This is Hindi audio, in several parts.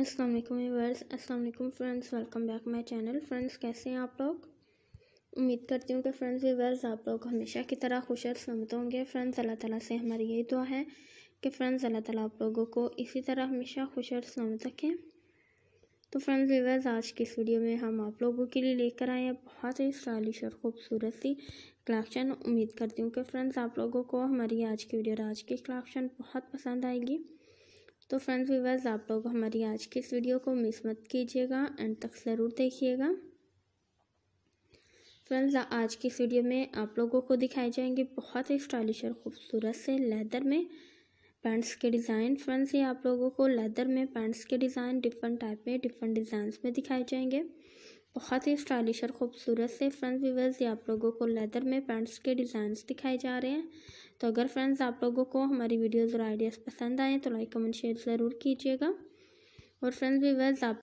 अस्सलाम वालेकुम व्यूअर्स अस्सलाम वालेकुम friends welcome back my channel friends कैसे हैं आप लोग उम्मीद करती हूँ कि फ्रेंड्स व्यूअर्स आप लोग हमेशा की तरह खुश और समझ होंगे फ्रेंड्स अल्लाह ताला से हमारी यही दुआ है कि फ्रेंड्स अल्लाह ताला आप लोगों को इसी तरह हमेशा खुश और समझ रखें तो फ्रेंड्स वीवर्स आज की इस वीडियो में हम आप लोगों के लिए लेकर आए हैं बहुत ही स्टाइलिश और खूबसूरत सी कलेक्शन उम्मीद करती हूँ कि फ्रेंड्स आप लोगों को हमारी आज की वीडियो और आज की कलेक्शन बहुत पसंद आएगी तो फ्रेंड्स वीवर्स आप लोग हमारी आज की इस वीडियो को मिस मत कीजिएगा एंड तक ज़रूर देखिएगा फ्रेंड्स आज की इस वीडियो में आप लोगों को दिखाई जाएंगे बहुत ही स्टाइलिश और ख़ूबसूरत से लेदर में पैंट्स के डिज़ाइन फ्रेंड्स ये आप लोगों को लेदर में पैंट्स के डिज़ाइन डिफरेंट टाइप में डिफरेंट डिज़ाइंस में दिखाए जाएंगे बहुत ही स्टाइलिश और ख़ूबसूरत से फ्रेंड्स व्यूवर्स ये आप लोगों को लेदर में पैंट्स के डिज़ाइंस दिखाए जा रहे हैं तो अगर फ्रेंड्स आप लोगों को हमारी वीडियोज़ और आइडियाज़ पसंद आएँ तो लाइक कमेंट शेयर ज़रूर कीजिएगा और फ्रेंड्स व्यूवर्स आप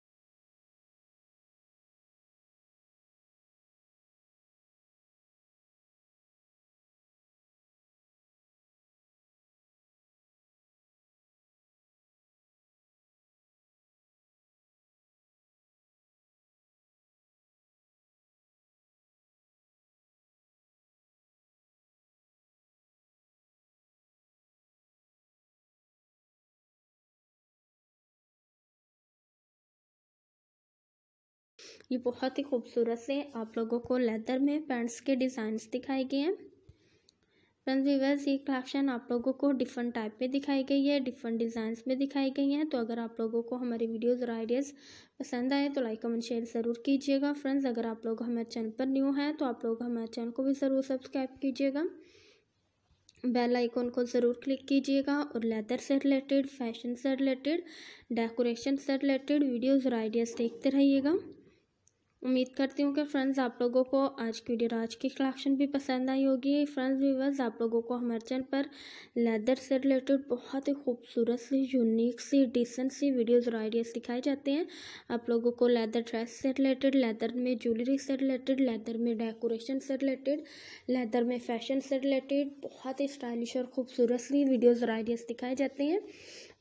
ये बहुत ही खूबसूरत से आप लोगों को लेदर में पैंट्स के डिज़ाइंस दिखाए गए हैं फ्रेंड्स वीवर्स ये कलेक्शन आप लोगों को डिफरेंट टाइप में दिखाई गई है डिफरेंट डिज़ाइंस में दिखाई गई हैं तो अगर आप लोगों को हमारी वीडियोज़ और आइडियाज़ पसंद आए तो लाइक कमेंट शेयर ज़रूर कीजिएगा फ्रेंड्स अगर आप लोग हमारे चैनल पर न्यू हैं तो आप लोग हमारे चैनल को भी ज़रूर सब्सक्राइब कीजिएगा बेल आइकॉन को ज़रूर क्लिक कीजिएगा और लेदर से रिलेटेड फैशन से रिलेटेड डेकोरेशन से रिलेटेड वीडियोज़ और आइडियाज़ देखते रहिएगा उम्मीद करती हूँ कि फ्रेंड्स आप लोगों को आज की वीडियो आज की कलेक्शन भी पसंद आई होगी फ्रेंड्स व्यूवर्स आप लोगों को हमारे चैनल पर लेदर से रिलेटेड बहुत ही खूबसूरत सी यूनिक सी डिसेंट सी वीडियोज़ और आइडियाज़ दिखाए जाते हैं आप लोगों को लेदर ड्रेस से रिलेटेड लेदर में ज्वेलरी से रिलेटेड लेदर में डेकोरेशन से रिलेटेड लेदर में फैशन से रिलेटेड बहुत ही स्टाइलिश और खूबसूरत सी वीडियोज़ और आइडियाज़ दिखाए जाते हैं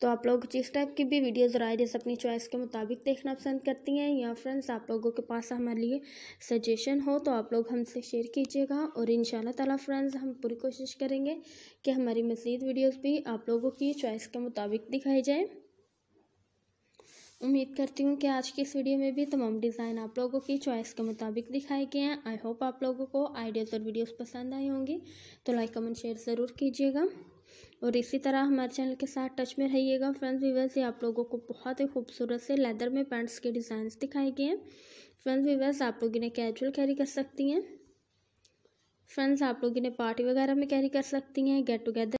तो आप लोग जिस टाइप की भी वीडियोज़ राय जैसे अपनी चॉइस के मुताबिक देखना पसंद करती हैं या फ्रेंड्स आप लोगों के पास हमारे लिए सजेशन हो तो आप लोग हमसे शेयर कीजिएगा और इन ताला फ्रेंड्स हम पूरी कोशिश करेंगे कि हमारी मज़ीद वीडियोज़ भी आप लोगों की चॉइस के मुताबिक दिखाई जाए उम्मीद करती हूँ कि आज की इस वीडियो में भी तमाम डिज़ाइन आप लोगों की चॉइस के मुताबिक दिखाए गए हैं आई होप आप लोगों को आइडियाज़ और वीडियोस पसंद आई होंगी तो लाइक कमेंट शेयर ज़रूर कीजिएगा और इसी तरह हमारे चैनल के साथ टच में रहिएगा फ्रेंड्स वीवर्स ये आप लोगों को बहुत ही खूबसूरत से लेदर में पैंट्स के डिजाइन दिखाए गए हैं फ्रेंड्स वीवर्स आप लोग इन्हें कैजुअल कैरी कर सकती हैं फ्रेंड्स आप लोग इन्हें पार्टी वगैरह में कैरी कर सकती हैं गेट टुगेदर